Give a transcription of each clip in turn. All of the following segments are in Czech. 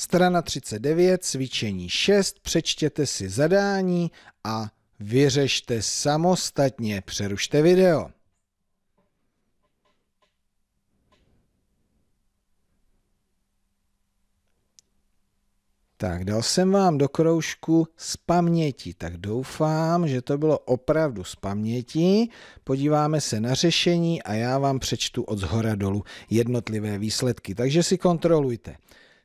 Strana 39, cvičení 6, přečtěte si zadání a vyřešte samostatně. Přerušte video. Tak, dal jsem vám do kroužku z paměti, tak doufám, že to bylo opravdu z paměti. Podíváme se na řešení a já vám přečtu od zhora dolů jednotlivé výsledky, takže si kontrolujte.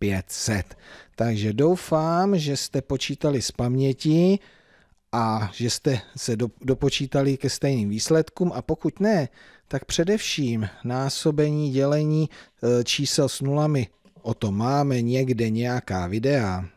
500. Takže doufám, že jste počítali z paměti a že jste se dopočítali ke stejným výsledkům a pokud ne, tak především násobení, dělení e, čísel s nulami, o to máme někde nějaká videa.